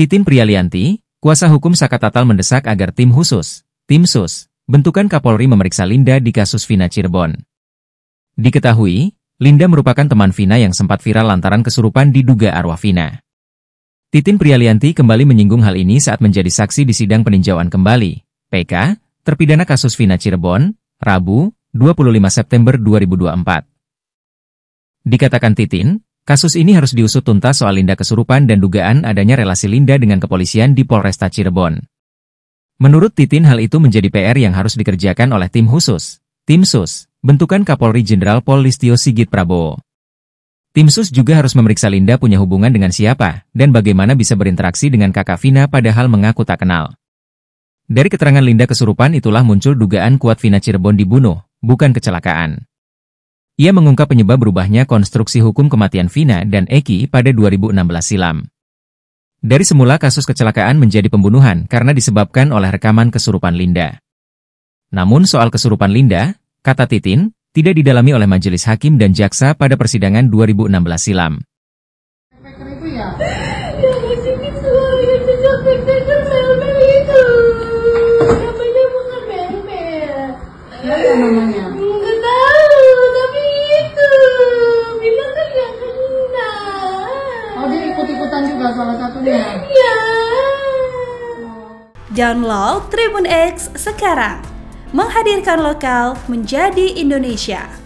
Titin Prialianti, kuasa hukum Saka Tatal mendesak agar tim khusus, tim sus, bentukan Kapolri memeriksa Linda di kasus Vina Cirebon. Diketahui, Linda merupakan teman Vina yang sempat viral lantaran kesurupan diduga arwah Vina. Titin Prialianti kembali menyinggung hal ini saat menjadi saksi di sidang peninjauan kembali, PK, terpidana kasus Vina Cirebon, Rabu, 25 September 2024. Dikatakan Titin, Kasus ini harus diusut tuntas soal Linda kesurupan dan dugaan adanya relasi Linda dengan kepolisian di Polresta Cirebon. Menurut Titin hal itu menjadi PR yang harus dikerjakan oleh tim khusus. Tim Sus, bentukan Kapolri Jenderal Pol Listio Sigit Prabowo. Tim Sus juga harus memeriksa Linda punya hubungan dengan siapa dan bagaimana bisa berinteraksi dengan kakak Vina padahal mengaku tak kenal. Dari keterangan Linda kesurupan itulah muncul dugaan kuat Vina Cirebon dibunuh, bukan kecelakaan. Ia mengungkap penyebab berubahnya konstruksi hukum kematian Vina dan Eki pada 2016 silam. Dari semula kasus kecelakaan menjadi pembunuhan karena disebabkan oleh rekaman kesurupan Linda. Namun soal kesurupan Linda, kata Titin, tidak didalami oleh majelis hakim dan jaksa pada persidangan 2016 silam. juga salah satunya. Iya. Download Tribun X sekarang. Menghadirkan lokal menjadi Indonesia.